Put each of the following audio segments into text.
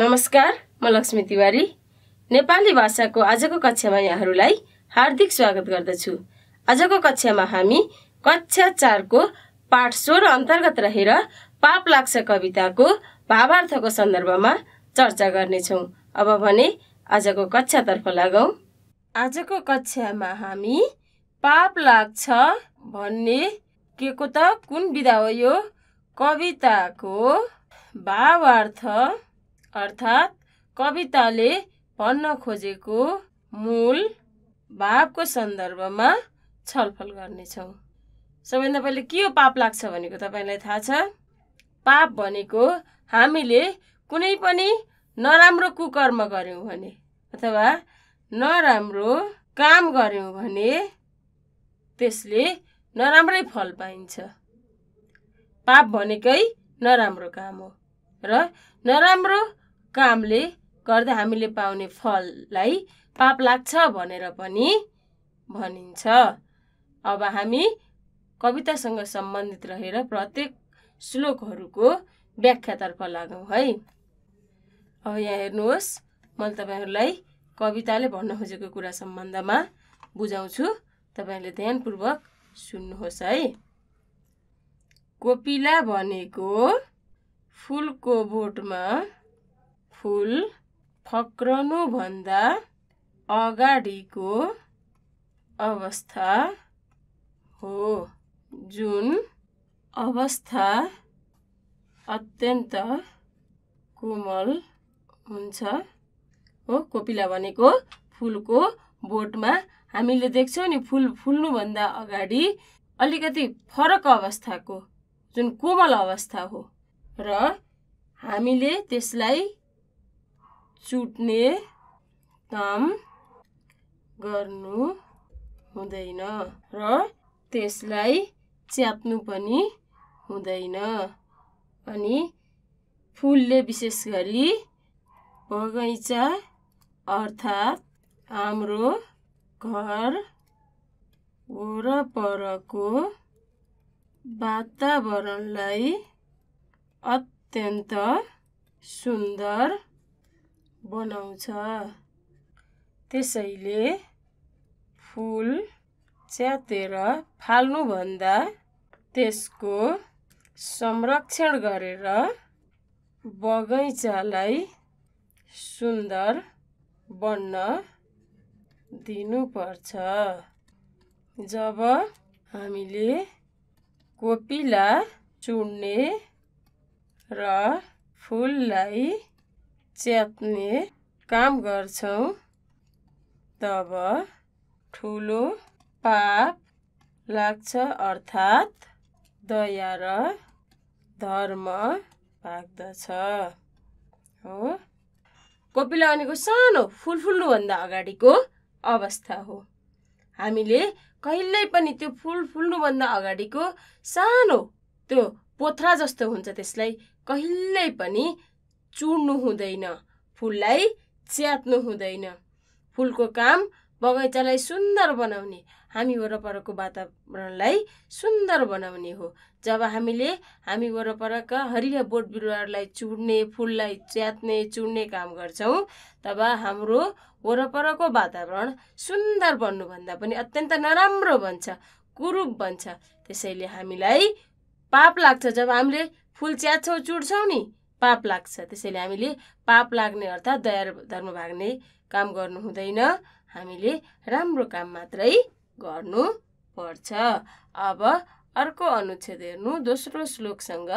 नमस्कार म लक्ष्मी तिवारी नेपाली भाषाको आजको कक्षामा यहाँहरूलाई हार्दिक स्वागत गर्दछु आजको कक्षामा हामी कक्षा चारको पाठ सोह्र अन्तर्गत रहेर पाप लाग्छ कविताको भावार्थको सन्दर्भमा चर्चा गर्नेछौँ अब भने आजको कक्षातर्फ लागौँ आजको कक्षामा हामी पाप लाग्छ भन्ने के को त कुन विधा हो यो कविताको भावार्थ अर्थात् कविताले भन्न खोजेको मूल भावको सन्दर्भमा छलफल गर्नेछौँ सबैभन्दा पहिले के हो पाप लाग्छ भनेको तपाईँलाई थाहा छ पाप भनेको हामीले कुनै पनि नराम्रो कुकर्म गऱ्यौँ भने अथवा नराम्रो काम गऱ्यौँ भने त्यसले नराम्रै फल पाइन्छ पाप भनेकै नराम्रो काम हो र नराम्रो कामले गर्दा हामीले पाउने फललाई पाप लाग्छ भनेर पनि भनिन्छ अब हामी कवितासँग सम्बन्धित रहेर प्रत्येक श्लोकहरूको व्याख्यातर्फ लागौँ है अब यहाँ हेर्नुहोस् मैले तपाईँहरूलाई कविताले भन्न खोजेको कुरा सम्बन्धमा बुझाउँछु तपाईँहरूले ध्यानपूर्वक सुन्नुहोस् है कोपिला भनेको फुलको बोटमा फुल फक्रनुभन्दा अगाडिको अवस्था हो जुन अवस्था अत्यन्त कोमल हुन्छ हो कोपिला भनेको फुलको बोटमा हामीले देख्छौँ नि फुल फुल्नुभन्दा अगाडि अलिकति फरक अवस्थाको जुन कोमल अवस्था हो र हामीले त्यसलाई चुट्ने काम गर्नु हुँदैन र त्यसलाई च्याप्नु पनि हुँदैन अनि फुलले विशेष गरी बगैँचा अर्थात् हाम्रो घर वरपरको वातावरणलाई अत्यन्त सुन्दर बनाउँछ त्यसैले फुल च्यातेर फाल्नुभन्दा त्यसको संरक्षण गरेर बगैँचालाई सुन्दर बन्न दिनुपर्छ जब हामीले कोपिला चुन्ने र फुललाई च्याप्ने काम गर्छौँ तब ठुलो पाप लाग्छ अर्थात् दया र धर्म भाग्दछ हो कोपिला भनेको सानो भन्दा अगाडिको अवस्था हो हामीले कहिल्यै पनि त्यो फुल फुल्नुभन्दा अगाडिको सानो त्यो पोथ्रा जस्तो हुन्छ त्यसलाई कहिल्यै पनि चुड्नु हुँदैन फुललाई च्यात्नु हुँदैन फुलको काम बगैँचालाई सुन्दर बनाउने हामी वरपरको वातावरणलाई सुन्दर बनाउने हो जब हामीले हामी वरपरका हरिया बोट बिरुवाहरूलाई चुड्ने फुललाई च्यात्ने चुड्ने काम गर्छौँ तब हाम्रो वरपरको वातावरण सुन्दर बन्नुभन्दा पनि अत्यन्त नराम्रो बन्छ कुरूप बन्छ त्यसैले हामीलाई पाप लाग्छ जब हामीले फुल च्यात्छौँ चुड्छौँ नि पाप लाग्छ त्यसैले हामीले पाप लाग्ने अर्थात् दया धर्म भाग्ने काम गर्नु हुँदैन हामीले राम्रो काम मात्रै पर्छ अब अर्को अनुच्छेद हेर्नु दोस्रो श्लोकसँग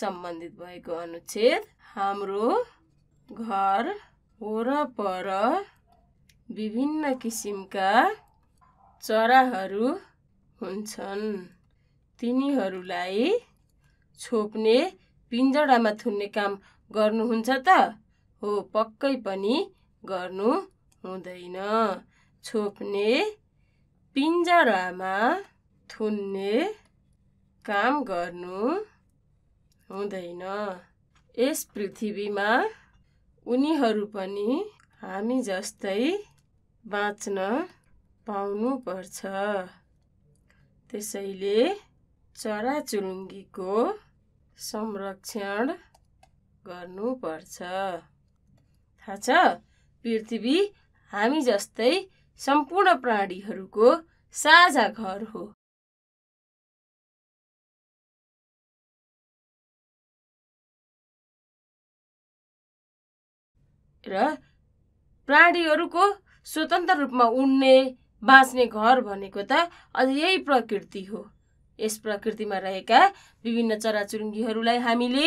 सम्बन्धित भएको अनुच्छेद हाम्रो घर वरपर विभिन्न किसिमका चराहरू हुन्छन् तिनीहरूलाई छोप्ने पिन्जडामा थुन्ने काम गर्नुहुन्छ त हो पक्कै पनि गर्नु हुँदैन छोप्ने पिन्जडामा थुन्ने काम गर्नु हुँदैन यस पृथ्वीमा उनीहरू पनि हामी जस्तै बाँच्न पाउनुपर्छ त्यसैले चराचुरुङ्गीको संरक्षण गर्नुपर्छ थाहा छ पृथ्वी हामी जस्तै सम्पूर्ण प्राणीहरूको साझा घर हो र प्राणीहरूको स्वतन्त्र रूपमा उड्ने बाँच्ने घर भनेको त अझ यही प्रकृति हो यस प्रकृतिमा रहेका विभिन्न चराचुरुङ्गीहरूलाई हामीले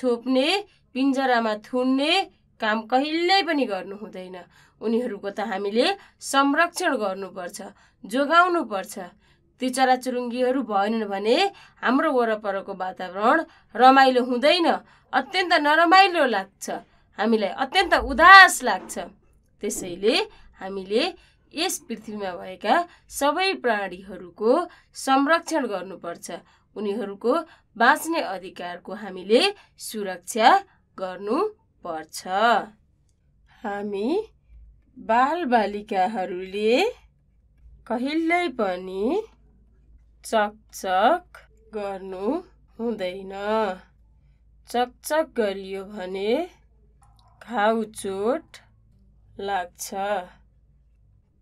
छोप्ने पिन्जरामा थुन्ने काम कहिल्यै पनि गर्नु हुँदैन उनीहरूको त हामीले संरक्षण गर्नुपर्छ जोगाउनुपर्छ ती चराचुरुङ्गीहरू भएनन् भने हाम्रो वरपरको वातावरण रमाइलो हुँदैन अत्यन्त नरमाइलो लाग्छ हामीलाई अत्यन्त उदास लाग्छ त्यसैले हामीले यस पृथ्वीमा भएका सबै प्राणीहरूको संरक्षण गर्नुपर्छ उनीहरूको बाँच्ने अधिकारको हामीले सुरक्षा गर्नुपर्छ हामी बालबालिकाहरूले कहिल्यै पनि चकचक गर्नु हुँदैन चकचक गरियो भने घाउ चोट लाग्छ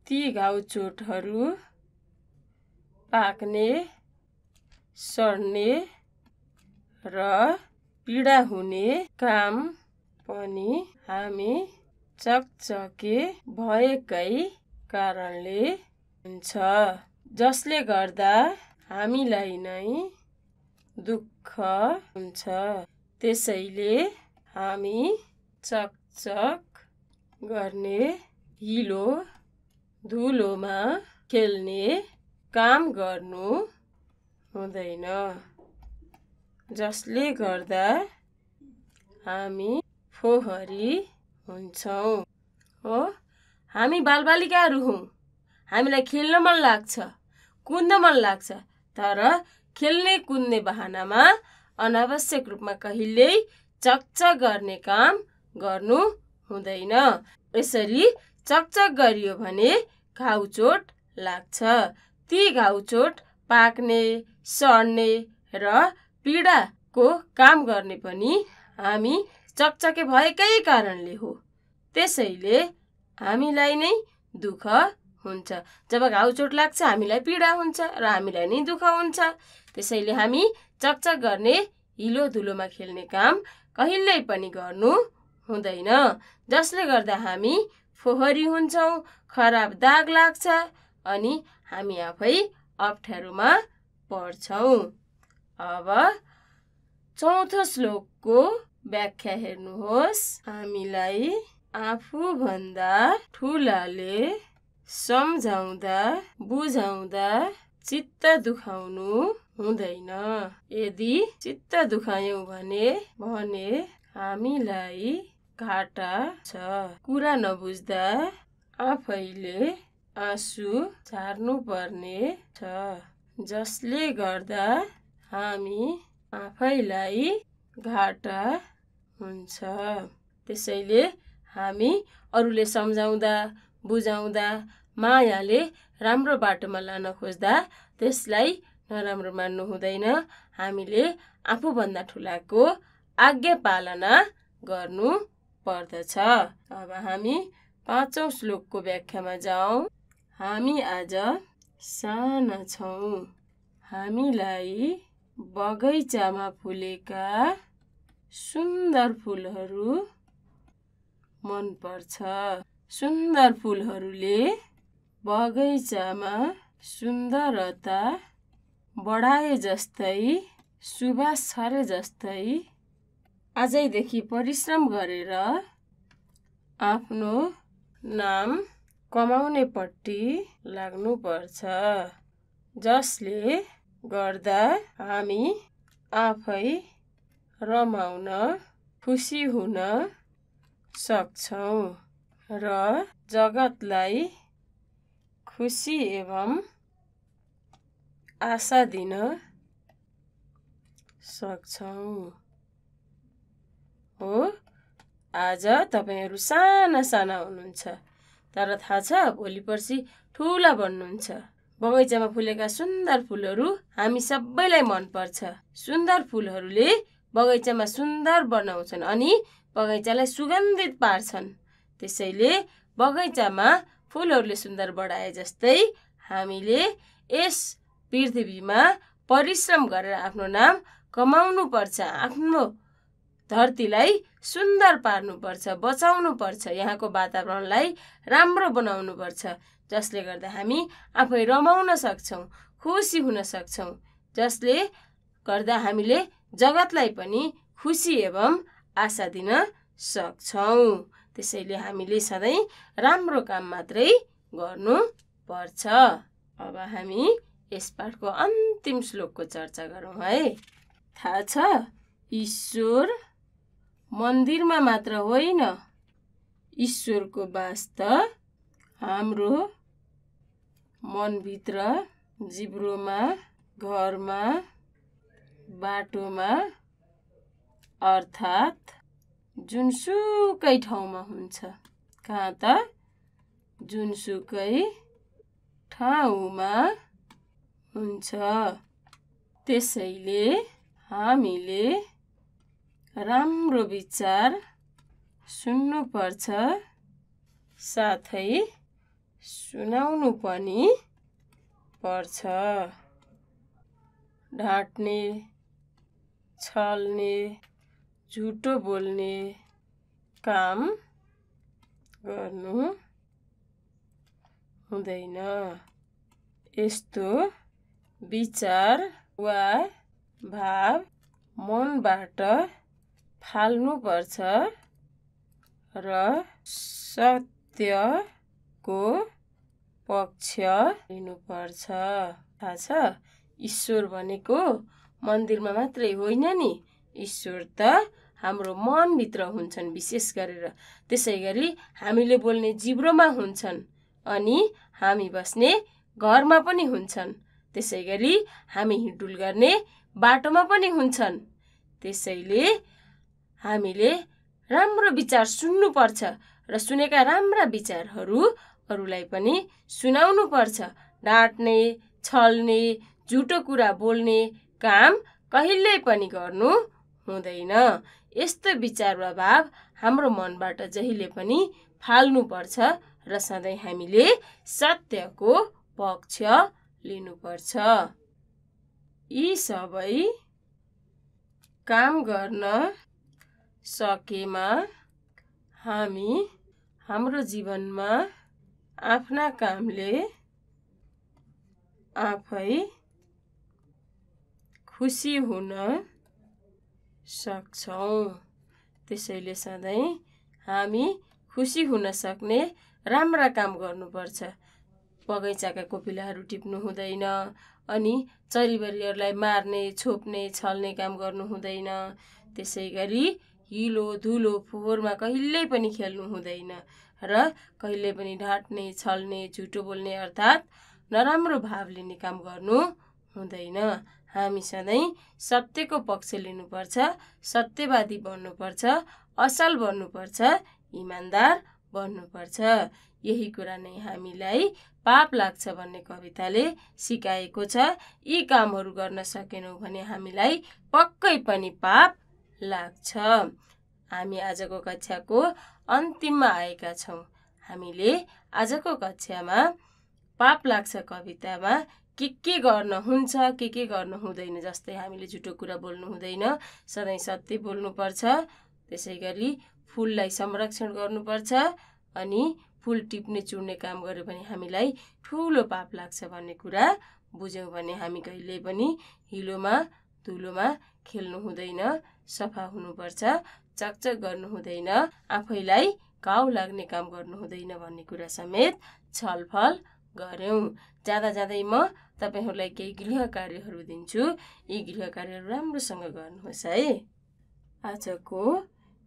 ती घाउचोटहरू पाक्ने सर्ने र पीडा हुने काम पनि हामी चकचके भएकै कारणले हुन्छ जसले गर्दा हामीलाई नै दुःख हुन्छ त्यसैले हामी चकचक गर्ने हिलो धुलोमा खेल्ने काम गर्नु हुँदैन जसले गर्दा हामी फोहरी हुन्छौँ हो हामी बालबालिकाहरू हौँ हामीलाई खेल्न मन लाग्छ कुद्न मन लाग्छ तर खेल्ने कुद्ने बहानामा अनावश्यक रूपमा कहिल्यै चकचक गर्ने काम गर्नु हुँदैन यसरी चकचक गरियो भने घाउ चोट लाग्छ ती चोट पाक्ने सर्ने र पीडाको काम गर्ने पनि हामी चकचके भएकै कारणले हो त्यसैले हामीलाई नै दुःख हुन्छ जब घाउ चोट लाग्छ हामीलाई पीडा हुन्छ र हामीलाई नै दुःख हुन्छ त्यसैले हामी चकचक गर्ने हिलो धुलोमा खेल्ने काम कहिल्यै पनि गर्नु हुँदैन जसले गर्दा हामी फोहरी हुन्छौँ खराब दाग लाग्छ अनि हामी आफै अप्ठ्यारोमा पर्छौँ अब चौथो श्लोकको व्याख्या हेर्नुहोस् हामीलाई आफूभन्दा ठुलाले सम्झाउँदा बुझाउँदा चित्त दुखाउनु हुँदैन यदि चित्त दुखायौँ भने भने हामीलाई घाटा छ कुरा नबुझ्दा आफैले आँसु पर्ने छ जसले गर्दा हामी आफैलाई घाटा हुन्छ त्यसैले हामी अरूले सम्झाउँदा बुझाउँदा मायाले राम्रो बाटोमा लान खोज्दा त्यसलाई नराम्रो मान्नु हुँदैन हामीले आफूभन्दा ठुलाको आज्ञा पालना गर्नु पर्दछ अब हामी पाँचौँ श्लोकको व्याख्यामा जाउँ हामी आज साना छौँ हामीलाई बगैँचामा फुलेका सुन्दर फुलहरू मनपर्छ सुन्दर फुलहरूले बगैँचामा सुन्दरता बढाए जस्तै सुभाष छरे जस्तै आजैदेखि परिश्रम गरेर आफ्नो नाम कमाउनेपट्टि लाग्नुपर्छ जसले गर्दा हामी आफै रमाउन खुसी हुन सक्छौँ र जगतलाई खुसी एवं आशा दिन सक्छौँ हो आज तपाईँहरू साना साना हुनुहुन्छ तर थाहा छ भोलि पर्सि ठुला बन्नुहुन्छ बगैँचामा फुलेका सुन्दर फुलहरू हामी सबैलाई मनपर्छ सुन्दर फुलहरूले बगैँचामा सुन्दर बनाउँछन् अनि बगैँचालाई सुगन्धित पार्छन् त्यसैले बगैँचामा फुलहरूले सुन्दर बढाए जस्तै हामीले यस पृथ्वीमा परिश्रम गरेर आफ्नो नाम कमाउनु पर्छ आफ्नो धरतीलाई सुन्दर पार्नुपर्छ बचाउनुपर्छ यहाँको वातावरणलाई राम्रो बनाउनुपर्छ जसले गर्दा हामी आफै रमाउन सक्छौँ खुसी हुन सक्छौँ जसले गर्दा हामीले जगतलाई पनि खुसी एवं आशा दिन सक्छौँ त्यसैले हामीले सधैँ राम्रो काम मात्रै गर्नुपर्छ अब हामी यस पाठको अन्तिम श्लोकको चर्चा गरौँ है थाहा छ ईश्वर मन्दिरमा मात्र होइन ईश्वरको बास त हाम्रो मनभित्र जिब्रोमा घरमा बाटोमा अर्थात् जुनसुकै ठाउँमा हुन्छ कहाँ त जुनसुकै ठाउँमा हुन्छ त्यसैले हामीले राम्रो विचार सुन्नुपर्छ साथै सुनाउनु पनि पर्छ ढाँट्ने छल्ने झुटो बोल्ने काम गर्नु हुँदैन यस्तो विचार वा भाव मनबाट फाल्नुपर्छ र सत्यको पक्ष लिनुपर्छ थाहा छ ईश्वर भनेको मन्दिरमा मात्रै होइन नि ईश्वर त हाम्रो मनभित्र हुन्छन् विशेष गरेर त्यसै गरी हामीले बोल्ने जिब्रोमा हुन्छन् अनि हामी बस्ने घरमा पनि हुन्छन् त्यसै गरी हामी हिँडुल गर्ने बाटोमा पनि हुन्छन् त्यसैले हामीले राम्रो विचार सुन्नुपर्छ र सुनेका राम्रा विचारहरू अरूलाई पनि सुनाउनुपर्छ डाँट्ने छल्ने झुटो कुरा बोल्ने काम कहिल्यै पनि गर्नु हुँदैन यस्तो विचार प्रभाव हाम्रो मनबाट जहिले पनि फाल्नुपर्छ र सधैँ हामीले सत्यको पक्ष लिनुपर्छ यी सबै काम गर्न सकेमा हामी हाम्रो जीवनमा आफ्ना कामले आफै खुसी हुन सक्छौँ त्यसैले सधैँ हामी खुसी हुन सक्ने राम्रा काम गर्नुपर्छ बगैँचाका कोपिलाहरू टिप्नु हुँदैन अनि चरीबरीहरूलाई मार्ने छोप्ने छल्ने काम गर्नु हुँदैन त्यसै गरी हिलो धुलो फोहोरमा कहिल्यै पनि खेल्नु हुँदैन र कहिले पनि ढाँट्ने छल्ने झुटो बोल्ने अर्थात् नराम्रो भाव लिने काम गर्नु हुँदैन हामी सधैँ सत्यको पक्ष लिनुपर्छ सत्यवादी बन्नुपर्छ असल बन्नुपर्छ इमान्दार बन्नुपर्छ यही कुरा नै हामीलाई पाप लाग्छ भन्ने कविताले सिकाएको छ यी कामहरू गर्न सकेनौँ भने हामीलाई पक्कै पनि पाप लाग्छ हामी आजको कक्षाको अन्तिममा आएका छौँ हामीले आजको कक्षामा पाप लाग्छ कवितामा के के गर्न हुन्छ के के गर्नु हुँदैन जस्तै हामीले झुटो कुरा बोल्नु हुँदैन सधैँ सत्य बोल्नुपर्छ त्यसै गरी फुललाई संरक्षण गर्नुपर्छ अनि फुल टिप्ने चुड्ने काम गऱ्यो भने हामीलाई ठुलो पाप लाग्छ भन्ने कुरा बुझ्यौँ भने हामी कहिले पनि हिलोमा धुलोमा खेल्नु हुँदैन सफा हुनुपर्छ चकचक गर्नु हुँदैन आफैलाई घाउ लाग्ने काम गर्नु हुँदैन भन्ने कुरा समेत छलफल गऱ्यौँ जाँदा जाँदै म तपाईँहरूलाई केही गृह कार्यहरू दिन्छु यी गृह कार्यहरू राम्रोसँग गर्नुहोस् है आजको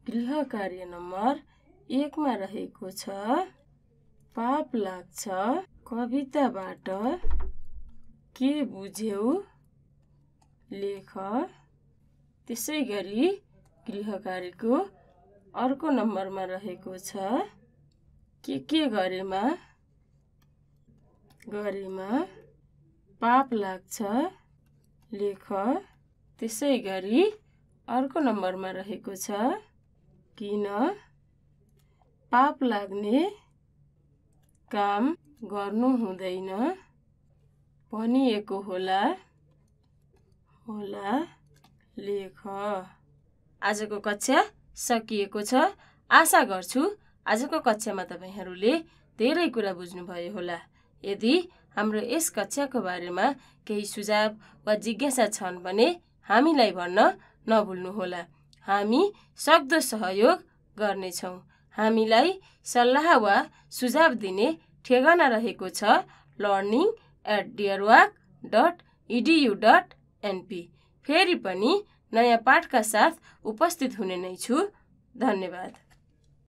गृह कार्य नम्बर एकमा रहेको छ पाप लाग्छ कविताबाट के बुझ्यौ लेख त्यसै गरी गृह कार्यको अर्को नम्बरमा रहेको छ के के गरेमा गरेमा पाप लाग्छ लेख त्यसै गरी अर्को नम्बरमा रहेको छ किन पाप लाग्ने काम गर्नु हुँदैन भनिएको होला होला लेख आजको कक्षा सकिएको छ आशा गर्छु आजको कक्षामा तपाईँहरूले धेरै कुरा बुझ्नुभयो होला यदि हाम्रो यस कक्षाको बारेमा केही सुझाव वा जिज्ञासा छन् भने हामीलाई भन्न नभुल्नुहोला हामी सक्दो सहयोग गर्नेछौँ हामीलाई सल्लाह वा सुझाव दिने ठेगाना रहेको छ learning at Deerwalk dot edu dot NP फेरि पनि नयाँ पाठका साथ उपस्थित हुने नै छु धन्यवाद